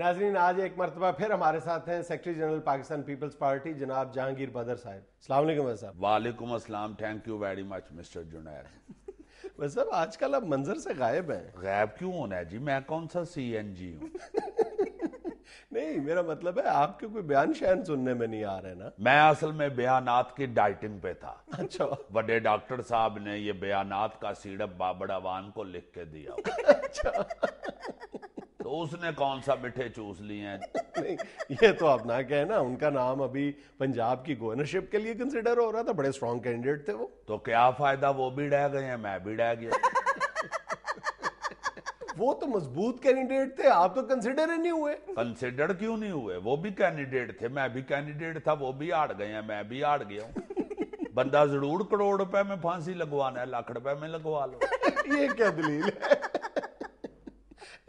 नाजरीन आज एक मरतबा फिर हमारे साथ हैं सेक्रेटरी जनरल पाकिस्तान पीपल्स पार्टी जनाब जहांगीर बदर साहब सलाम साहब वालेकुम असलम thank you very much mister Junaid वैसे साहब आजकल आप मंजर से गायब हैं गायब क्यों होना है जी मैं कौन सा सी एन जी हूँ नहीं मेरा मतलब है आपके कोई बयान शहन सुनने में नहीं आ रहे ना मैं असल में बयानात की डाइटिंग पे था अच्छा बड़े डॉक्टर साहब ने ये बयानात का सीडअप बाबड़ावान को लिख के दिया अच्छा उसने कौन सा मिठे चूस लिए हैं ये तो आप ना कहे ना उनका नाम अभी पंजाब की गवर्नरशिप के लिए कंसिडर हो रहा था बड़े स्ट्रॉन्ग कैंडिडेट थे वो तो क्या फायदा वो भी डह गए हैं मैं भी डह गया वो तो मजबूत कैंडिडेट थे आप तो कंसिडर ही नहीं हुए कंसिडर क्यों नहीं हुए वो भी कैंडिडेट थे मैं भी कैंडिडेट था वो भी हार गए हैं मैं भी हार गया हूँ बंदा जरूर करोड़ रुपए में फांसी लगवाना है लाख रुपए में लगवा लो ये क्या दलील है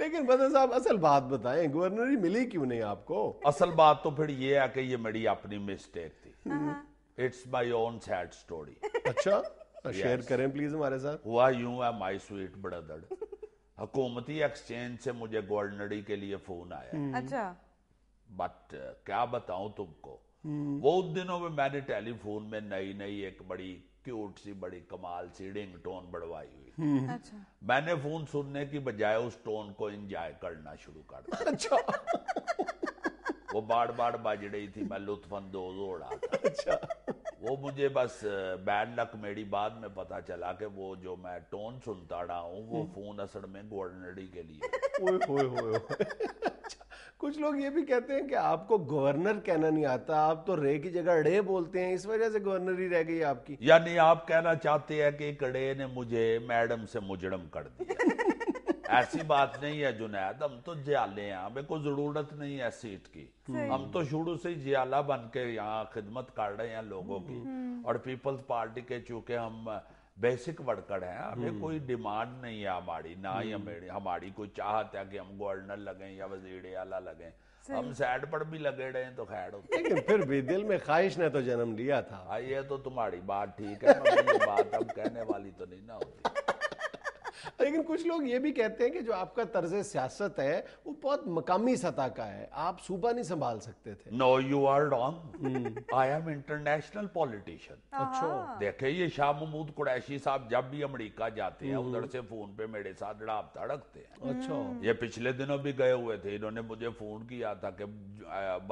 लेकिन बदर साहब असल बात बताएं गवर्नरी मिली क्यों नहीं आपको असल बात तो फिर ये है कि ये मेरी अपनी मिस्टेक थी it's my own sad story अच्छा शेयर करें प्लीज हमारे साथ हुआ यूं है माय स्वीट ब्रदर हुकूमती एक्सचेंज से मुझे गवर्नरी के लिए फोन आया अच्छा बट uh, क्या बताऊं तुमको हम्म। बहुत दिनों में मैंने टेलीफोन में नई नई एक बड़ी क्यूट सी बड़ी कमाल सी रिंग टोन बढ़वाई हुई हम्म। अच्छा। मैंने फोन सुनने की बजाय उस टोन को एंजॉय करना शुरू कर दिया अच्छा। वो बार बार बज रही थी मैं लुत्फ अंदोज हो रहा था अच्छा। वो मुझे बस बैड लक मेरी बाद में पता चला कि वो जो मैं टोन सुनता रहा हूँ वो हम्म। फोन असल में गवर्नरी के लिए ओए, ओए, ओए, ओए। कुछ लोग ये भी कहते हैं कि आपको गवर्नर कहना नहीं आता आप तो रे की जगह अड़े बोलते हैं इस वजह से गवर्नर ही रह गई आपकी यानी आप कहना चाहते हैं कि कड़े ने मुझे मैडम से मुजरम कर दिया ऐसी बात नहीं है जुनैद हम तो जियाले हैं हमें कोई जरूरत नहीं है सीट की हम तो शुरू से जियाला बन के यहाँ खिदमत कर रहे हैं लोगों की हम्म। और पीपल्स पार्टी के चूंकि हम बेसिक वर्कर हैं हमें हम्म। कोई डिमांड नहीं है हमारी ना ही हम्म। हमें हमारी कोई चाहत है कि हम गवर्नर लगे या वजीर आला लगे हम सैड पर भी लगे रहे तो खैर लेकिन फिर भी दिल में ख्वाहिश ने तो जन्म लिया था हाँ, ये तो तुम्हारी बात ठीक है बात हम कहने वाली तो नहीं ना होती लेकिन कुछ लोग ये भी कहते हैं कि जो आपका तर्ज सियासत है वो बहुत मकामी सतह का है आप सूबा नहीं संभाल सकते थे no you are wrong I am international politician अच्छा देखे ये शाह महमूद कुरैशी साहब जब भी अमरीका जाते हैं हम्म। उधर से फोन पे मेरे साथ रबता रखते हैं अच्छा हम्म। ये पिछले दिनों भी गए हुए थे इन्होंने मुझे फोन किया था कि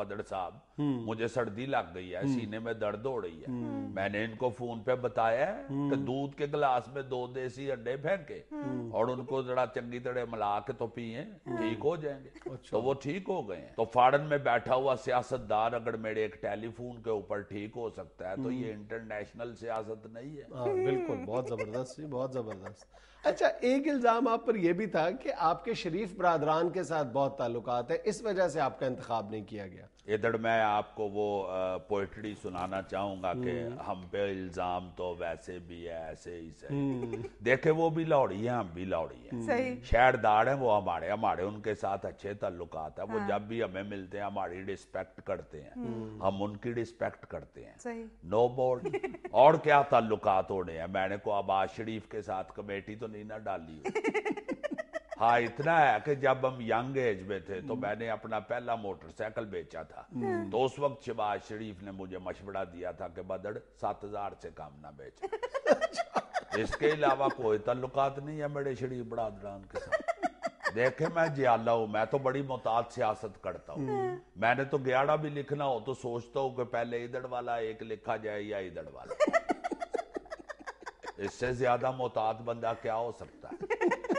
बदर साहब हम्म। मुझे सर्दी लग गई है सीने में दर्द हो रही है मैंने इनको फोन पे बताया कि दूध के गिलास में दो देसी अंडे फेंके हम्म। और उनको जरा चंगी तरह मिला के तो पिए हम्म। ठीक हो जाएंगे अच्छा। तो वो ठीक हो गए तो फाड़न में बैठा हुआ सियासतदान अगर मेरे एक टेलीफोन के ऊपर ठीक हो सकता है तो ये हम्म। इंटरनेशनल सियासत नहीं है आ, हाँ, बिल्कुल बहुत जबरदस्त बहुत जबरदस्त अच्छा एक इल्जाम आप पर यह भी था कि आपके शरीफ बरदरान के साथ बहुत ताल्लुकात है इस वजह से आपका इंतख्या नहीं किया गया इधर मैं आपको वो पोइट्री सुनाना चाहूंगा कि हम्म। हम पे इल्जाम तो वैसे भी है ऐसे ही सही हम्म। देखे वो भी लौड़ी है हम भी लौड़ी है हम्म। शहरदार है वो हमारे हमारे उनके साथ अच्छे ताल्लुकात है वो हाँ। जब भी हमें मिलते हैं हमारी रिस्पेक्ट करते हैं हम उनकी रिस्पेक्ट करते हैं नो बोर्ड और क्या ताल्लुकात होने हैं मैंने को आबाज शरीफ के साथ कमेटी तो नहीं ना डाली हाँ इतना है कि जब हम यंग एज में थे तो मैंने अपना पहला मोटरसाइकिल बेचा था हम्म। तो उस वक्त शिबाज शरीफ ने मुझे मशवरा दिया था कि बदड़ सात हजार से काम ना बेच इसके अलावा कोई तल्लुकात नहीं है मेरे शरीफ बरादरान के साथ देखे मैं जियाला हूँ मैं तो बड़ी मोहताज सियासत करता हूँ हम्म। मैंने तो ग्यारह भी लिखना हो तो सोचता हूँ कि पहले इधर वाला एक लिखा जाए या इधर वाला इससे ज्यादा मोहताज बंदा क्या हो सकता है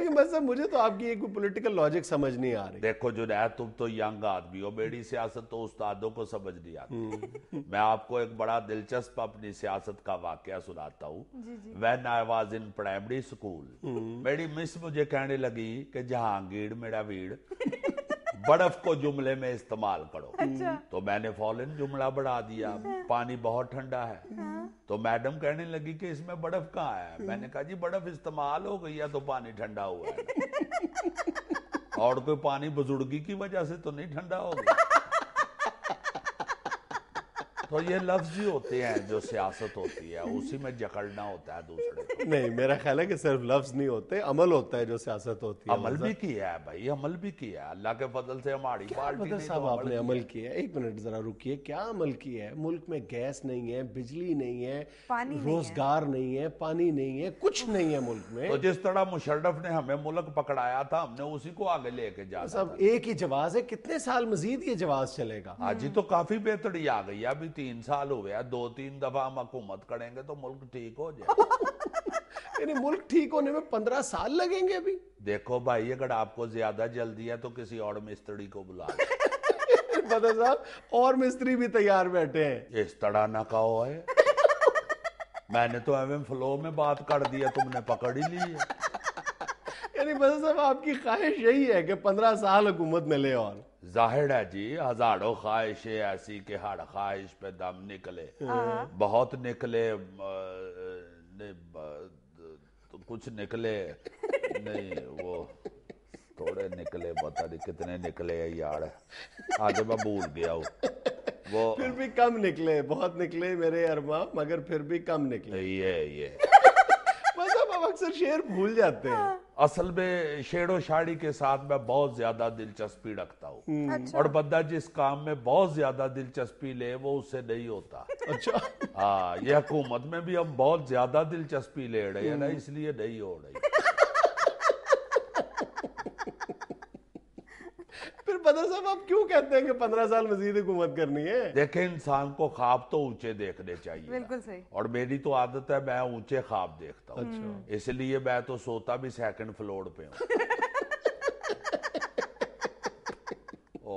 लेकिन बस मुझे तो आपकी एक पॉलिटिकल लॉजिक समझ नहीं आ रही देखो जुनैद तुम तो यंग आदमी हो बेड़ी सियासत तो उस्तादों को समझ नहीं आती हम्म। मैं आपको एक बड़ा दिलचस्प अपनी सियासत का वाक्य सुनाता हूँ when I was in primary school मेरी मिस मुझे कहने लगी कि जहांगीर मेरा भीड़ बर्फ को जुमले में इस्तेमाल करो अच्छा। तो मैंने फॉरन जुमला बढ़ा दिया हाँ। पानी बहुत ठंडा है हाँ। तो मैडम कहने लगी कि इसमें बर्फ कहाँ है हम्म। मैंने कहा जी बर्फ इस्तेमाल हो गई है तो पानी ठंडा हुआ है और कोई पानी बुजुर्गी की वजह से तो नहीं ठंडा हो गया तो ये लफ्ज ही होते हैं जो सियासत होती है उसी में जकड़ना होता है दूसरे नहीं मेरा ख्याल है कि सिर्फ लफ्ज नहीं होते अमल होता है जो सियासत होती है अमल भी किया है भाई अमल भी किया है अल्लाह के फजल से हमारी पार्टी तो साहब आपने अमल किया है एक मिनट जरा रुकिए क्या अमल किया है मुल्क में गैस नहीं है बिजली नहीं है रोजगार नहीं है पानी नहीं है कुछ नहीं है मुल्क में तो जिस तरह मुशर्रफ ने हमें मुल्क पकड़ाया था हमने उसी को आगे लेके जाए सब एक ही जवाब है कितने साल मजीद ये जवाब चलेगा हाजी तो काफी बेहतरी आ गई अभी तीन साल हो गया दो तीन दफा हम हुकूमत करेंगे तो मुल्क ठीक हो जाए मुल्क ठीक होने में पंद्रह साल लगेंगे अभी देखो भाई अगर आपको ज्यादा जल्दी है तो किसी और मिस्त्री को बुला बदर साहब और मिस्त्री भी तैयार बैठे हैं इस तरह ना कहो है मैंने तो एवं फ्लो में बात कर दिया तुमने पकड़ ही ली है यानी बस मतलब साहब आपकी ख्वाहिश यही है कि पंद्रह साल हुकूमत में ले और जाहिर है जी हजारों ख्वाहिशें ऐसी कि हर ख्वाहिश पे दम निकले हाँ। बहुत निकले तो कुछ निकले नहीं वो थोड़े निकले बता नहीं कितने निकले है यार आज मैं भूल गया हूँ वो फिर भी कम निकले बहुत निकले मेरे अरमा मगर फिर भी कम निकले ये ये बस अब मतलब अक्सर शेर भूल जाते हैं हाँ। असल में शेड़ो शाड़ी के साथ मैं बहुत ज्यादा दिलचस्पी रखता हूँ हम्म। अच्छा। और बंदा जिस काम में बहुत ज्यादा दिलचस्पी ले वो उससे नहीं होता अच्छा हाँ ये हुकूमत में भी हम बहुत ज्यादा दिलचस्पी ले रहे हैं ना हम्म। इसलिए नहीं हो रही बदर साहब आप क्यों कहते हैं कि पंद्रह साल मजीद हुकूमत करनी है देखे इंसान को ख्वाब तो ऊंचे देखने चाहिए बिल्कुल सही और मेरी तो आदत है मैं ऊंचे ख्वाब देखता हूँ अच्छा। इसलिए मैं तो सोता भी सेकंड फ्लोर पे हूँ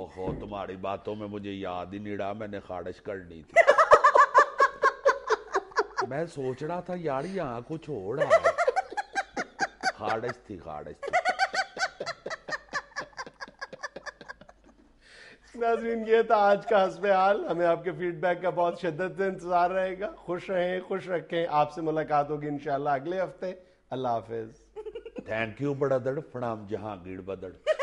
ओहो तुम्हारी बातों में मुझे याद ही नहीं रहा मैंने खारिश ली थी मैं सोच रहा था यार यहाँ कुछ हो रहा है खारिश थी खारिश थी नाजरीन ये था आज का हसब हाल हमें आपके फीडबैक का बहुत शिद्दत से इंतजार रहेगा खुश रहें खुश रखें आपसे मुलाकात होगी इंशाल्लाह अगले हफ्ते अल्लाह हाफिज थैंक यू बड़ा दड़ प्रणाम गिड़ बदड़